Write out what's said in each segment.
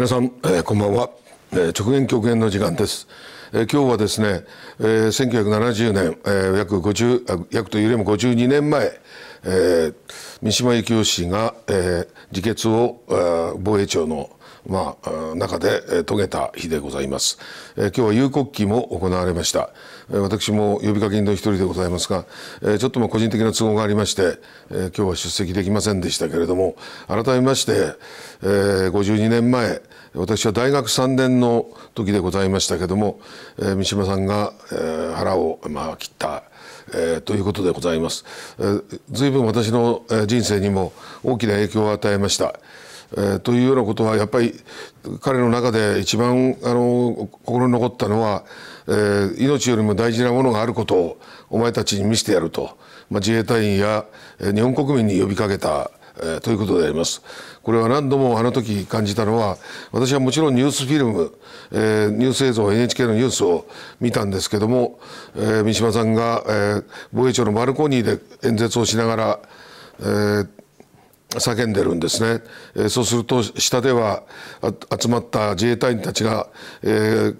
皆さん、えー、こんばんは、えー、直言極言の時間です、えー、今日はですね、えー、1970年、えー、約50約というよりも52年前、えー、三島由紀夫氏が、えー、自決を、防衛庁のまあ、中で、遂げた日でございます、えー、今日は有国旗も行われました私も呼びかけ人の一人でございますが、ちょっとも個人的な都合がありまして、今日は出席できませんでしたけれども改めまして、52年前私は大学3年の時でございましたけども、三島さんが、腹を、切った。えー、ということでございます、えー、随分私の人生にも大きな影響を与えました、えー、というようなことはやっぱり彼の中で一番あの心に残ったのはえー、命よりも大事なものがあることをお前たちに見せてやると、まあ、自衛隊員や日本国民に呼びかけたということでありますこれは何度もあの時感じたのは私はもちろんニュースフィルム、えー、ニュース映像 NHK のニュースを見たんですけども、えー、三島さんが、えー、防衛庁のバルコニーで演説をしながら、えー、叫んでるんですね、えそうすると下では集まった自衛隊員たちが、えー、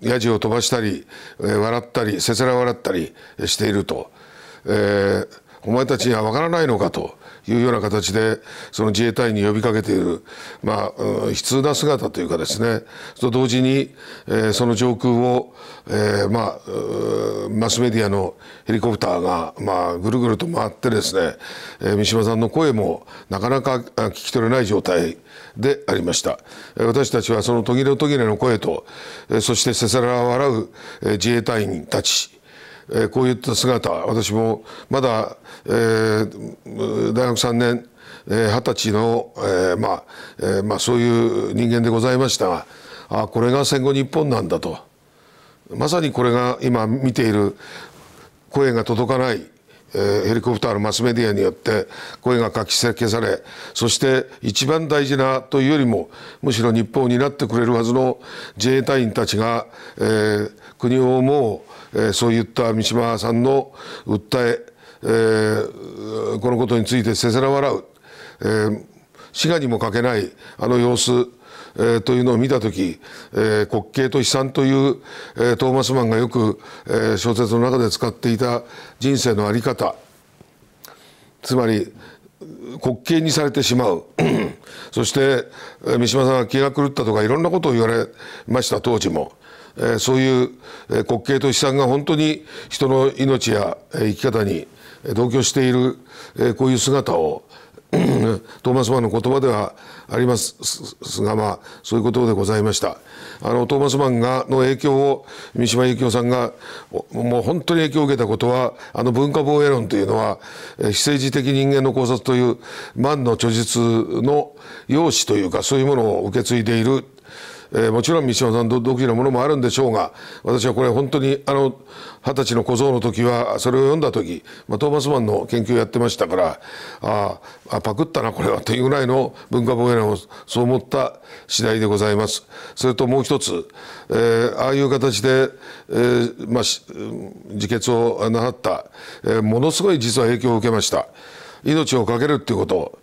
やじを飛ばしたり笑ったりせせら笑ったりしていると、えー、お前たちには分からないのかというような形でその自衛隊に呼びかけている、まあ、悲痛な姿というかですねと同時に、えー、その上空を、えー、まあ、マスメディアのヘリコプターが、まあ、ぐるぐると回ってですね、えー、三島さんの声もなかなか聞き取れない状態でありました私たちはその途切れ途切れの声とそしてせせら笑う自衛隊員たちえー、こういった姿私もまだ、えー、大学3年二十歳の、えーまあえーまあ、そういう人間でございましたがあこれが戦後日本なんだとまさにこれが今見ている声が届かないえー、ヘリコプターのマスメディアによって声がかき消されそして一番大事なというよりもむしろ日本を担ってくれるはずの自衛隊員たちが、えー、国をもう、えー、そういった三島さんの訴ええー、このことについてせせら笑う、えー、滋賀にもかけないあの様子えー、というのを見た時、えー、滑稽と悲惨という、えー、トーマスマンがよく、えー、小説の中で使っていた人生の在り方つまり滑稽にされてしまう そして三島さんが気が狂ったとかいろんなことを言われました当時も。えそういう滑稽と悲惨が本当に人の命や生き方に同居しているこういう姿をトーマス・マンの言葉ではありますが、まあ、そういうことでございましたあのトーマス・マンがの影響を三島由紀夫さんがもう本当に影響を受けたことはあの文化防衛論というのは非政治的人間の考察というマンの著述の要旨というかそういうものを受け継いでいるえー、もちろん三島さん独自のものもあるんでしょうが私はこれ本当にあの二十歳の小僧の時はそれを読んだ時、まあ、トーマスマンの研究をやってましたからああパクったなこれはというぐらいの文化防衛論をそう思った次第でございます。それともう一つ、えー、ああいう形で、えーまあ、自決をなった、えー、ものすごい実は影響を受けました。命をかけるっていうこと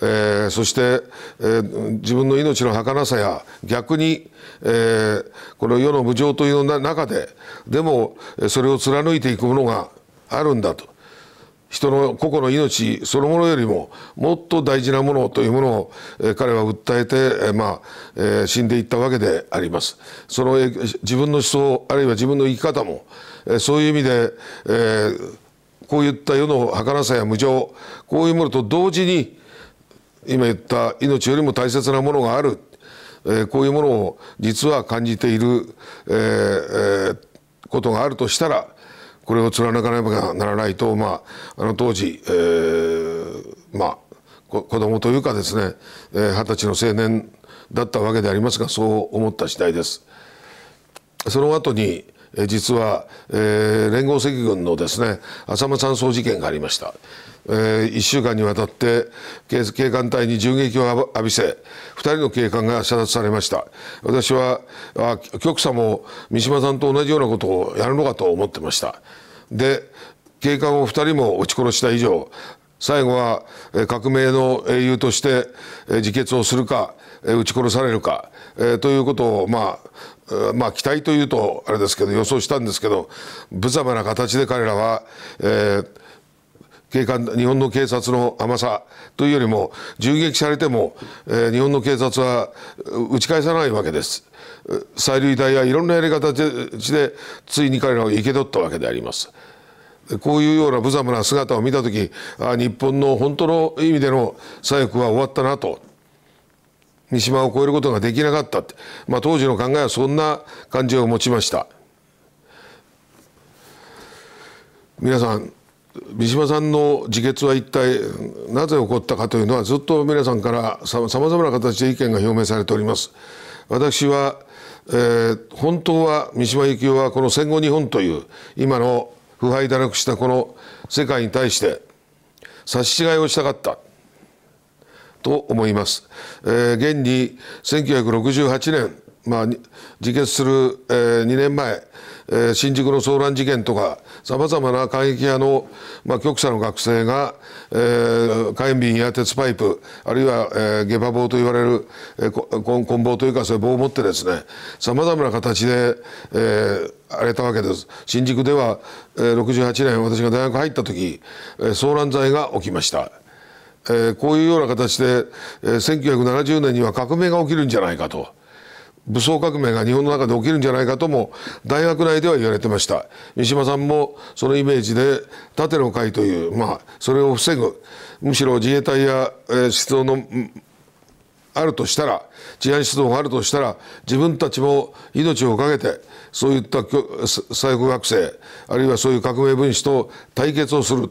えー、そして、えー、自分の命の儚さや逆に、えー、この世の無常というな中ででもそれを貫いていくものがあるんだと人の個々の命そのものよりももっと大事なものというものを、えー、彼は訴えて、えー、まあ、えー、死んでいったわけでありますその、えー、自分の思想あるいは自分の生き方も、えー、そういう意味で、えー、こういった世の儚さや無常こういうものと同時に今言った命よりも大切なものがある、えー、こういうものを実は感じている、えーえー、ことがあるとしたらこれを貫かねばならないと、まあ、あの当時、えー、まあ子供というかですね二十、えー、歳の青年だったわけでありますがそう思った次第です。その後に実は、えー、連合赤軍のですね浅間山荘事件がありました、えー、1週間にわたって警警官隊に銃撃を浴びせ2人の警官が射殺されました私はあ局佐も三島さんと同じようなことをやるのかと思ってましたで警官を2人も撃ち殺した以上最後は革命の英雄として自決をするか撃ち殺されるかということをまあまあ期待というとあれですけど予想したんですけど無様な形で彼らは、えー、警官日本の警察の甘さというよりも銃撃されても、えー、日本の警察は打ち返さないわけです。催涙隊やいろんなやり方でついに彼らを生け取ったわけであります。こういうような無様な姿を見た時あ日本の本当の意味での左翼は終わったなと三島を超えることができなかったって、まあ、当時の考えはそんな感じを持ちました皆さん三島さんの自決は一体なぜ起こったかというのはずっと皆さんからさまざまな形で意見が表明されております。私は、えー、本当は三島由紀夫はこの戦後日本という今の腐敗堕落したこの世界に対して差し違いをしたかったと思います。えー、現に1968年、まあ、自決する、えー、2年前、えー、新宿の騒乱事件とかさまざまな過激派の、まあ、局左の学生が、えー、火炎瓶や鉄パイプあるいは、えー、下馬棒と言われる、えー、棍棒というかそういう棒を持ってですねさまざまな形で、えー、荒れたわけです新宿では、え68年私が大学入った時、えー、騒乱罪が起きました。えー、こういうような形で、えー、1970年には革命が起きるんじゃないかと。武装革命が日本の中で起きるんじゃないかとも大学内では言われてました三島さんもそのイメージで盾の会というまあそれを防ぐむしろ自衛隊や、えー、出動のあるとしたら治安出動があるとしたら自分たちも命を懸けてそういった最高学生あるいはそういう革命分子と対決をする。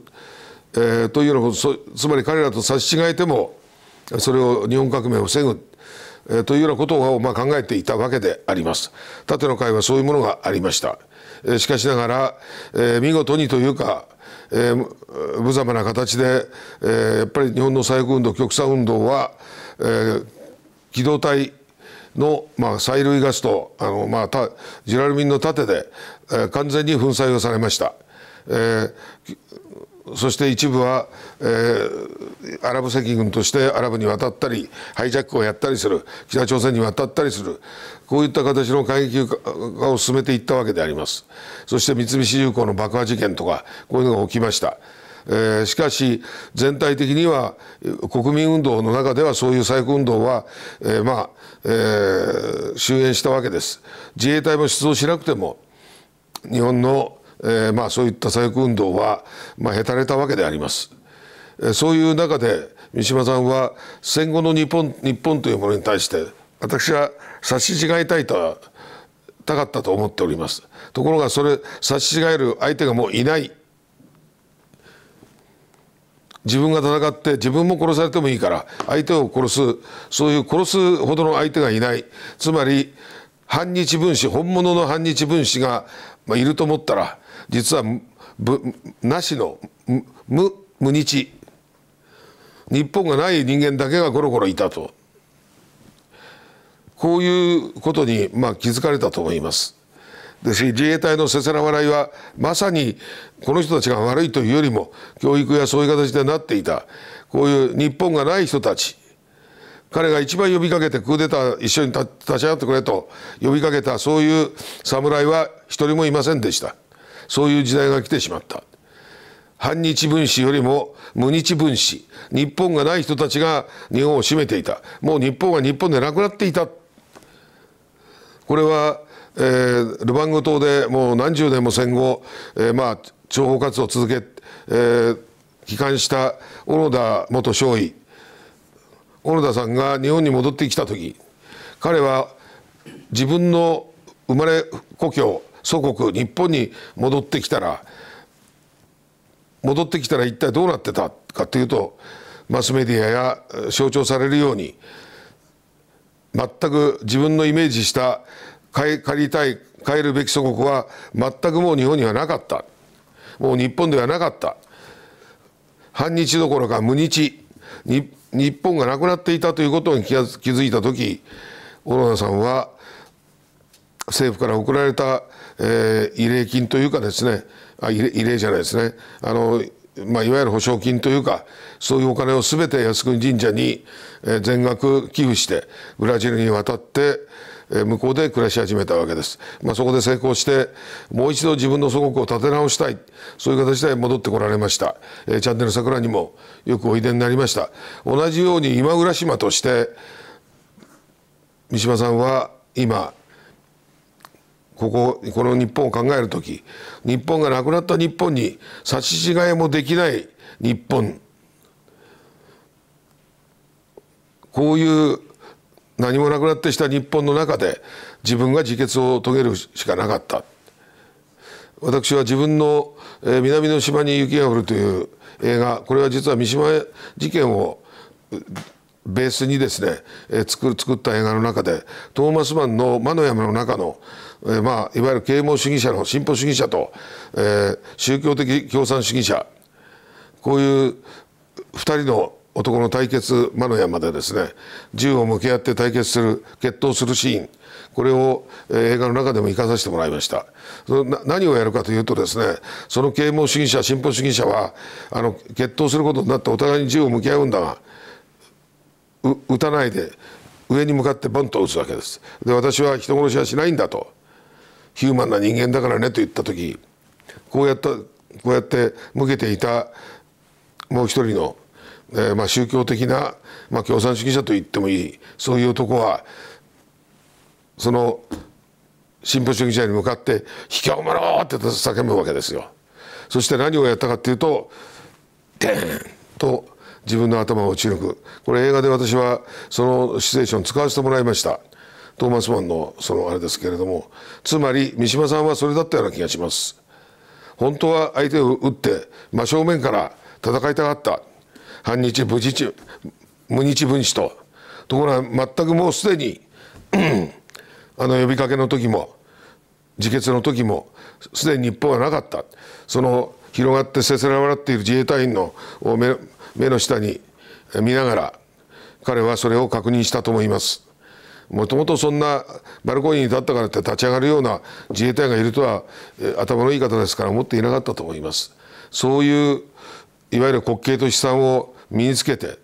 えー、というようなことつまり彼らと差し違えてもそれを日本革命を防ぐ、えー、というようなことを、まあ、考えていたわけであります。縦の会はそういうものがありました。えー、しかしながら、えー、見事にというか、えー、無様な形で、えー、やっぱり日本の左翼運動極左運動は、えー、機動隊の、まあ、催涙ガスとあの、まあ、たジュラルミンの盾で、えー、完全に粉砕をされました。えーそして一部は、えー、アラブ赤軍としてアラブに渡ったりハイジャックをやったりする北朝鮮に渡ったりするこういった形の過激化を進めていったわけでありますそして三菱重工の爆破事件とかこういうのが起きました。えー、しかし全体的には国民運動の中ではそういう最高運動は、えー、まあ、えー、終焉したわけです自衛隊も出動しなくても日本のえー、まあそういった左翼運動は、まあ、へたれたわけであります。そういう中で三島さんは戦後の日本日本というものに対して私は差し違えたいとたかったと思っておりますところがそれ差し違える相手がもういない自分が戦って自分も殺されてもいいから相手を殺すそういう殺すほどの相手がいないつまり反日分子本物の反日分子が、まあ、いると思ったら実はなしの無無日日本がない人間だけがゴロゴロいたとこういうことに、まあ、気づかれたと思います。です自衛隊のせせら笑いはまさにこの人たちが悪いというよりも教育やそういう形でなっていたこういう日本がない人たち彼が一番呼びかけてクーデター一緒に立ち上がってくれと呼びかけたそういう侍は一人もいませんでしたそういう時代が来てしまった反日分子よりも無日分子日本がない人たちが日本を占めていたもう日本は日本でなくなっていたこれは、えー、ルバンゴ島でもう何十年も戦後、えー、まあ諜報活動を続け、えー、帰還した小野田元将尉小野田さんが日本に戻ってきた時彼は自分の生まれ故郷祖国日本に戻ってきたら戻ってきたら一体どうなってたかというとマスメディアや象徴されるように全く自分のイメージした帰りたい帰るべき祖国は全くもう日本にはなかったもう日本ではなかった反日どころか無日日本がなくなっていたということに気づいた時小野田さんは政府から送られた、えー、慰霊金というかですねあ慰霊慰霊じゃないですねあの、まあ、いわゆる保証金というかそういうお金を全て靖国神社に、え全額寄付してブラジルに渡って、向こうで暮らし始めたわけです、まあ、そこで成功してもう一度自分の祖国を立て直したいそういう形で戻ってこられました、えー、チャンネル桜にもよくおいでになりました同じように今浦島として三島さんは今こここの日本を考える時日本がなくなった日本に差し違えもできない日本こういう何もなくなってした日本の中で自分が自決を遂げるしかなかった私は自分の「南の島に雪が降る」という映画これは実は三島事件をベースにですね作る作った映画の中でトーマス・マンの「魔の山」の中の、えまあ、いわゆる啓蒙主義者の進歩主義者と、え宗教的共産主義者こういう2人の男の対決間の山でですね銃を向け合って対決する決闘するシーンこれを、え映画の中でも生かさせてもらいましたその何をやるかというとですねその啓蒙主義者進歩主義者はあの決闘することになってお互いに銃を向き合うんだが撃たないで上に向かってボンと撃つわけですで私は人殺しはしないんだとヒューマンな人間だからねと言った時こうやったこうやって向けていたもう一人のえー、まあ宗教的な、まあ、共産主義者と言ってもいいそういう男はその進歩主義者に向かって「卑怯者!」って叫ぶわけですよ。そして何をやったかっていうと「デーン!」と自分の頭を打ち抜くこれ映画で私はそのシチュエーション使わせてもらいましたトーマス・マンのそのあれですけれどもつまり三島さんはそれだったような気がします。本当は相手を打って真正面から戦いたかった反日無日無日分子とところが全くもうすでにあの呼びかけの時も自決の時もすでに日本はなかったその広がってせせら笑っている自衛隊員の目の下に見ながら彼はそれを確認したと思います。もともとそんなバルコニーに立ったからって立ち上がるような自衛隊がいるとは頭のいい方ですから思っていなかったと思います。そういういわゆる滑稽と悲惨を身につけて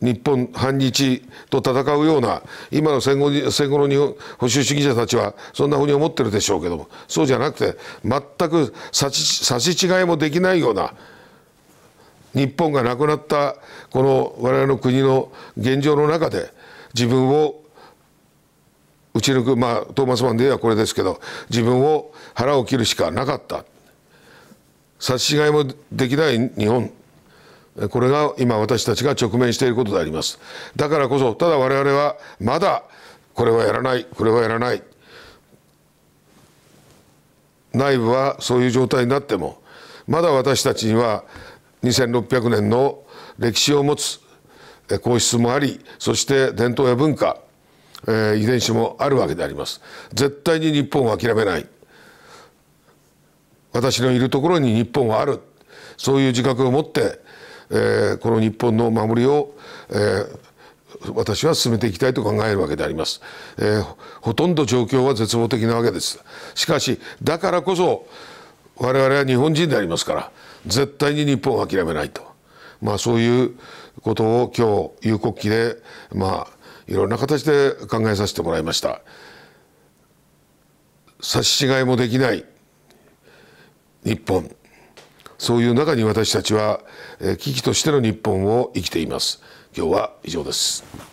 日本反日と戦うような今の戦後戦後の日本保守主義者たちはそんなふうに思ってるでしょうけどもそうじゃなくて全く差し違いもできないような日本がなくなったこの我々の国の現状の中で自分を打ち抜くまあトーマス・マンで言えばこれですけど自分を腹を切るしかなかった差し違いもできない日本これが今私たちが直面していることでありますだからこそただ我々はまだこれはやらないこれはやらない内部はそういう状態になってもまだ私たちには2600年の歴史を持つ皇室もありそして伝統や文化、えー、遺伝子もあるわけであります絶対に日本を諦めない私のいるところに日本はあるそういう自覚を持ってえー、この日本の守りを、えー、私は進めていきたいと考えるわけであります、えー、ほとんど状況は絶望的なわけですしかしだからこそ我々は日本人でありますから絶対に日本を諦めないと、まあ、そういうことを今日有国旗で、まあ、いろんな形で考えさせてもらいました差し違いもできない日本そういう中に私たちは危機としての日本を生きています今日は以上です